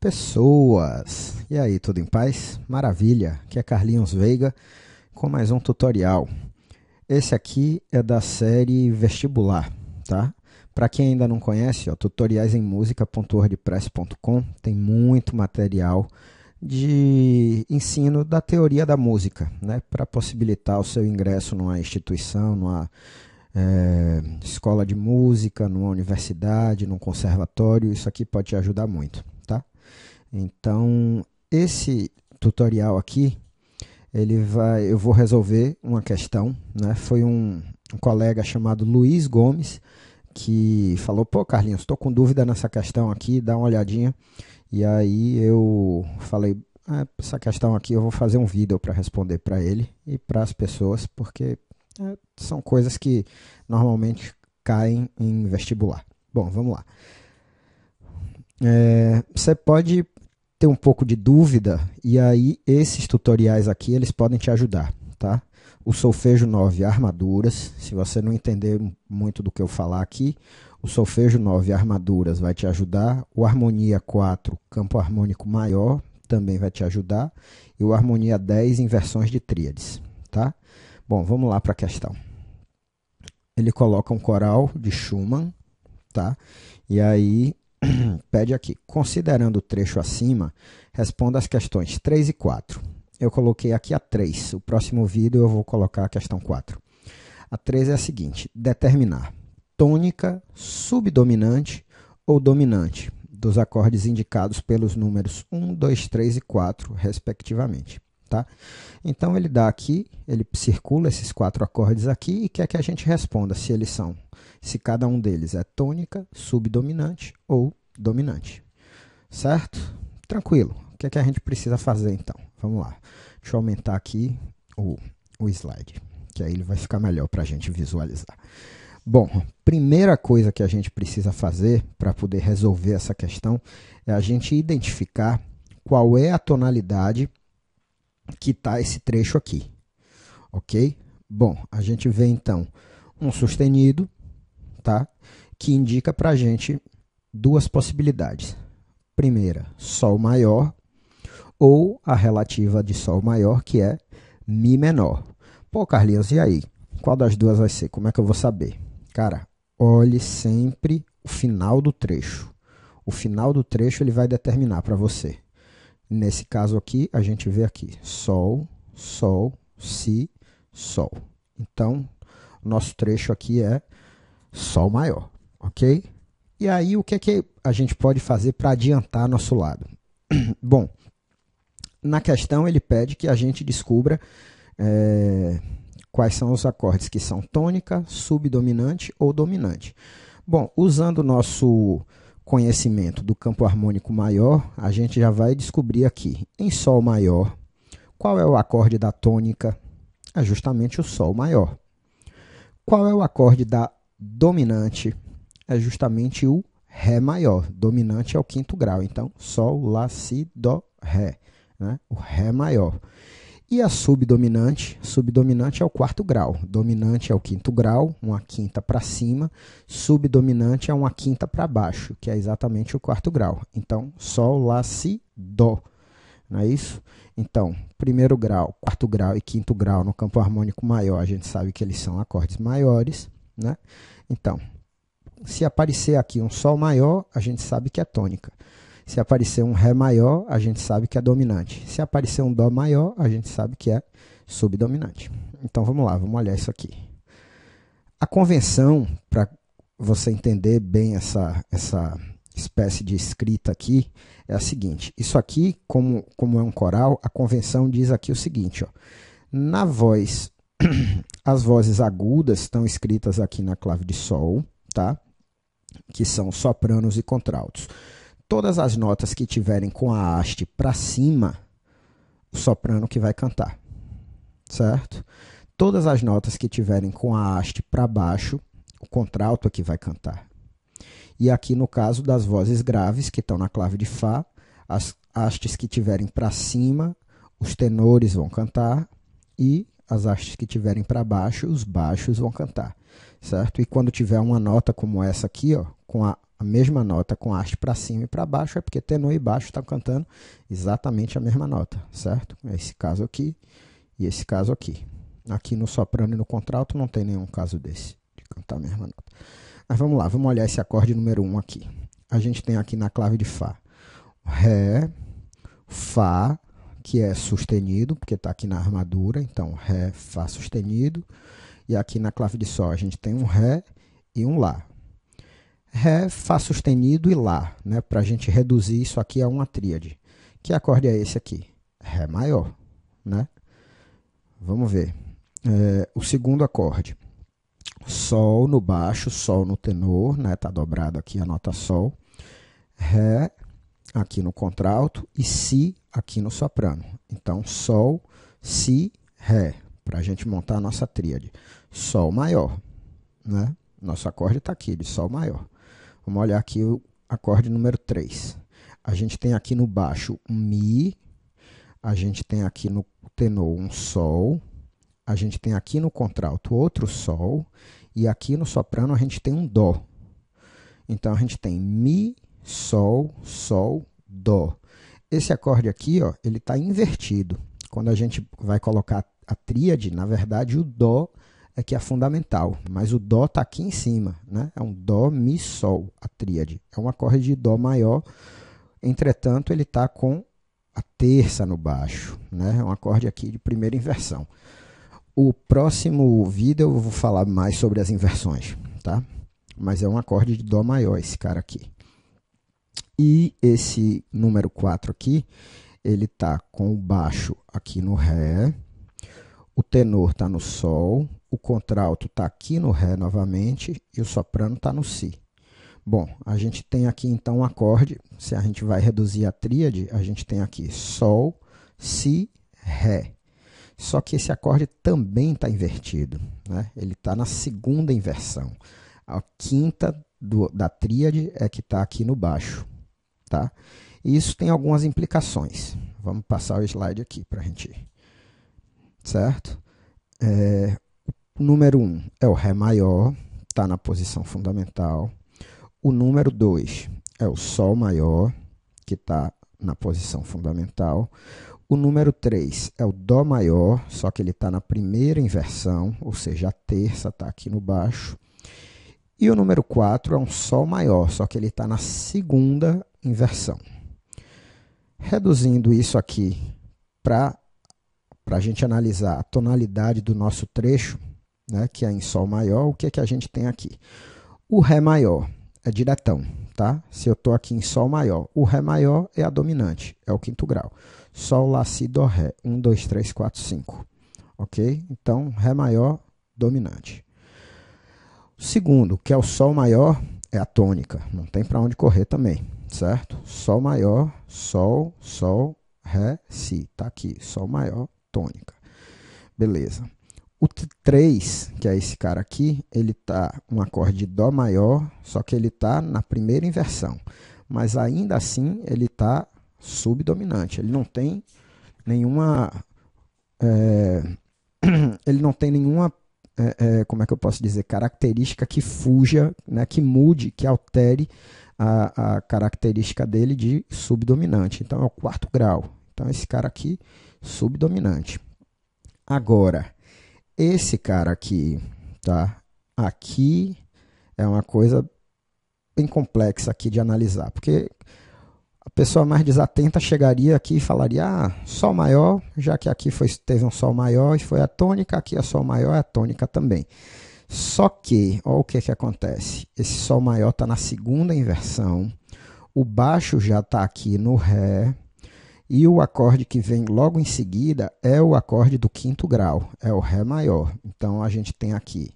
pessoas. E aí, tudo em paz? Maravilha! Aqui é Carlinhos Veiga com mais um tutorial. Esse aqui é da série Vestibular, tá? Para quem ainda não conhece, ó, tutoriaisemmusica.wordpress.com tem muito material de ensino da teoria da música, né? Para possibilitar o seu ingresso numa instituição, numa é, escola de música, numa universidade, num conservatório, isso aqui pode te ajudar muito. Então, esse tutorial aqui, ele vai, eu vou resolver uma questão, né? Foi um, um colega chamado Luiz Gomes que falou: "Pô, Carlinhos, estou com dúvida nessa questão aqui, dá uma olhadinha". E aí eu falei: ah, "Essa questão aqui eu vou fazer um vídeo para responder para ele e para as pessoas, porque é, são coisas que normalmente caem em vestibular". Bom, vamos lá. É, você pode ter um pouco de dúvida, e aí esses tutoriais aqui eles podem te ajudar, tá? O solfejo 9 armaduras, se você não entender muito do que eu falar aqui, o solfejo 9 armaduras vai te ajudar, o harmonia 4 campo harmônico maior também vai te ajudar, e o harmonia 10 inversões de tríades, tá? Bom, vamos lá para a questão. Ele coloca um coral de Schumann, tá? E aí pede aqui: considerando o trecho acima, responda as questões 3 e 4. Eu coloquei aqui a 3. O próximo vídeo eu vou colocar a questão 4. A 3 é a seguinte: determinar tônica subdominante ou dominante dos acordes indicados pelos números 1, 2, 3 e 4, respectivamente tá? Então ele dá aqui, ele circula esses quatro acordes aqui e quer que a gente responda se eles são, se cada um deles é tônica, subdominante ou dominante. Certo? Tranquilo. O que é que a gente precisa fazer então? Vamos lá. Deixa eu aumentar aqui o, o slide, que aí ele vai ficar melhor para a gente visualizar. Bom, primeira coisa que a gente precisa fazer para poder resolver essa questão é a gente identificar qual é a tonalidade que está esse trecho aqui. Ok? Bom, a gente vê então um sustenido, tá? Que indica para a gente duas possibilidades. Primeira, Sol maior, ou a relativa de Sol maior, que é Mi menor. Pô, Carlinhos, e aí? Qual das duas vai ser? Como é que eu vou saber? Cara, olhe sempre o final do trecho. O final do trecho ele vai determinar para você. Nesse caso aqui, a gente vê aqui Sol, Sol, Si, Sol. Então, nosso trecho aqui é Sol maior, ok? E aí, o que, é que a gente pode fazer para adiantar nosso lado? Bom, na questão ele pede que a gente descubra é, quais são os acordes que são tônica, subdominante ou dominante. Bom, usando o nosso conhecimento do campo harmônico maior, a gente já vai descobrir aqui, em Sol maior, qual é o acorde da tônica? É justamente o Sol maior. Qual é o acorde da dominante? É justamente o Ré maior. Dominante é o quinto grau, então Sol, Lá, Si, Dó, Ré. Né? O Ré maior. E a subdominante, subdominante é o quarto grau, dominante é o quinto grau, uma quinta para cima, subdominante é uma quinta para baixo, que é exatamente o quarto grau. Então, sol, lá, si, dó. Não é isso? Então, primeiro grau, quarto grau e quinto grau no campo harmônico maior, a gente sabe que eles são acordes maiores, né? Então, se aparecer aqui um sol maior, a gente sabe que é tônica. Se aparecer um Ré maior, a gente sabe que é dominante. Se aparecer um Dó maior, a gente sabe que é subdominante. Então vamos lá, vamos olhar isso aqui. A convenção, para você entender bem essa, essa espécie de escrita aqui, é a seguinte: isso aqui, como, como é um coral, a convenção diz aqui o seguinte: ó, na voz, as vozes agudas estão escritas aqui na clave de Sol, tá? que são sopranos e contraltos todas as notas que tiverem com a haste para cima, o soprano que vai cantar. Certo? Todas as notas que tiverem com a haste para baixo, o contralto é que vai cantar. E aqui no caso das vozes graves que estão na clave de fá, as hastes que tiverem para cima, os tenores vão cantar e as hastes que tiverem para baixo, os baixos vão cantar, certo? E quando tiver uma nota como essa aqui, ó, com a a mesma nota com haste para cima e para baixo, é porque tenor e baixo estão tá cantando exatamente a mesma nota, certo? É esse caso aqui e esse caso aqui. Aqui no soprano e no contralto não tem nenhum caso desse, de cantar a mesma nota. Mas vamos lá, vamos olhar esse acorde número 1 um aqui. A gente tem aqui na clave de Fá, Ré, Fá, que é sustenido, porque está aqui na armadura, então Ré, Fá sustenido. E aqui na clave de Sol a gente tem um Ré e um Lá. Ré, Fá sustenido e Lá, né? para a gente reduzir isso aqui a uma tríade. Que acorde é esse aqui? Ré maior. Né? Vamos ver. É, o segundo acorde. Sol no baixo, Sol no tenor, né? Tá dobrado aqui a nota Sol. Ré aqui no contralto e Si aqui no soprano. Então, Sol, Si, Ré, para a gente montar a nossa tríade. Sol maior, né? Nosso acorde está aqui, de Sol maior. Vamos olhar aqui o acorde número 3. A gente tem aqui no baixo um Mi, a gente tem aqui no tenor um Sol, a gente tem aqui no contralto outro Sol, e aqui no soprano a gente tem um Dó. Então a gente tem Mi, Sol, Sol, Dó. Esse acorde aqui, ó, ele está invertido. Quando a gente vai colocar a tríade, na verdade o Dó é que é fundamental, mas o dó está aqui em cima, né? É um dó mi sol a tríade. É um acorde de dó maior. Entretanto, ele está com a terça no baixo, né? É um acorde aqui de primeira inversão. O próximo vídeo eu vou falar mais sobre as inversões, tá? Mas é um acorde de dó maior esse cara aqui. E esse número 4 aqui, ele está com o baixo aqui no ré, o tenor está no Sol, o contralto está aqui no Ré novamente e o soprano está no Si. Bom, a gente tem aqui então um acorde, se a gente vai reduzir a tríade, a gente tem aqui Sol, Si, Ré. Só que esse acorde também está invertido, né? ele está na segunda inversão. A quinta do, da tríade é que está aqui no baixo. Tá? E isso tem algumas implicações. Vamos passar o slide aqui para a gente certo? É, o número 1 um é o Ré maior, está na posição fundamental. O número 2 é o Sol maior, que está na posição fundamental. O número 3 é o Dó maior, só que ele está na primeira inversão, ou seja, a terça está aqui no baixo. E o número 4 é um Sol maior, só que ele está na segunda inversão. Reduzindo isso aqui para para a gente analisar a tonalidade do nosso trecho, né, que é em Sol maior, o que, é que a gente tem aqui? O Ré maior é diretão, tá? Se eu estou aqui em Sol maior, o Ré maior é a dominante, é o quinto grau. Sol, Lá, Si, Dó, Ré. 1, 2, 3, 4, 5. Ok? Então, Ré maior, dominante. O segundo, que é o Sol maior, é a tônica. Não tem para onde correr também, certo? Sol maior, Sol, Sol, Ré, Si. Tá aqui. Sol maior, tônica. Beleza. O 3, que é esse cara aqui, ele tá um acorde de dó maior, só que ele tá na primeira inversão. Mas ainda assim, ele tá subdominante. Ele não tem nenhuma é, ele não tem nenhuma, é, é, como é que eu posso dizer, característica que fuja, né, que mude, que altere a, a característica dele de subdominante. Então é o quarto grau. Então esse cara aqui subdominante. Agora, esse cara aqui, tá? Aqui é uma coisa bem complexa aqui de analisar, porque a pessoa mais desatenta chegaria aqui e falaria: "Ah, sol maior, já que aqui foi teve um sol maior e foi a tônica, aqui é sol maior, é a tônica também". Só que, olha o que, que acontece. Esse Sol maior está na segunda inversão. O baixo já está aqui no Ré. E o acorde que vem logo em seguida é o acorde do quinto grau, é o Ré maior. Então a gente tem aqui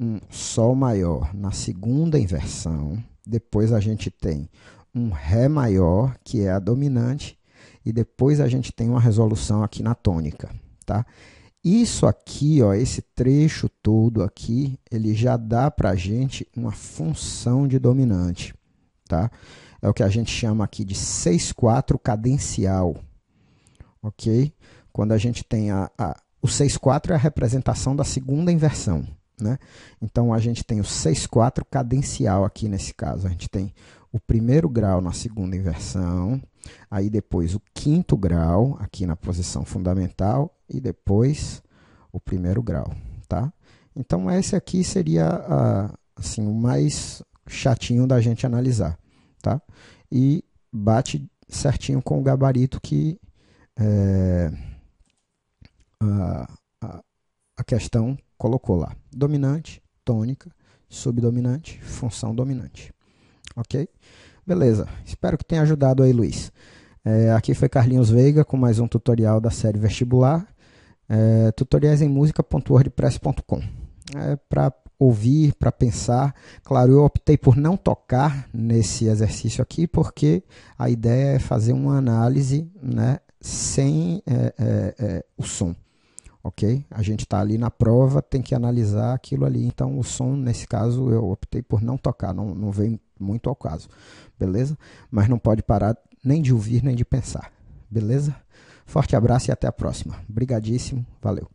um Sol maior na segunda inversão, depois a gente tem um Ré maior, que é a dominante, e depois a gente tem uma resolução aqui na tônica, tá? Isso aqui, ó, esse trecho todo aqui, ele já dá para a gente uma função de dominante, tá? é o que a gente chama aqui de 6-4 cadencial. Ok? Quando a gente tem a, a o 6-4 é a representação da segunda inversão. Né? Então a gente tem o 6-4 cadencial aqui nesse caso. A gente tem o primeiro grau na segunda inversão, aí depois o quinto grau aqui na posição fundamental e depois o primeiro grau. Tá? Então esse aqui seria assim, o mais chatinho da gente analisar tá? E bate certinho com o gabarito que é, a, a, a questão colocou lá. Dominante, tônica, subdominante, função dominante. Ok? Beleza. Espero que tenha ajudado aí, Luiz. É, aqui foi Carlinhos Veiga com mais um tutorial da série Vestibular. É, tutoriais em música.wordpress.com é, Para ouvir, para pensar. Claro, eu optei por não tocar nesse exercício aqui, porque a ideia é fazer uma análise né, sem é, é, é, o som. Ok? A gente está ali na prova, tem que analisar aquilo ali. Então, o som, nesse caso, eu optei por não tocar, não, não vem muito ao caso. Beleza? Mas não pode parar nem de ouvir, nem de pensar. Beleza? Forte abraço e até a próxima. Obrigadíssimo, Valeu.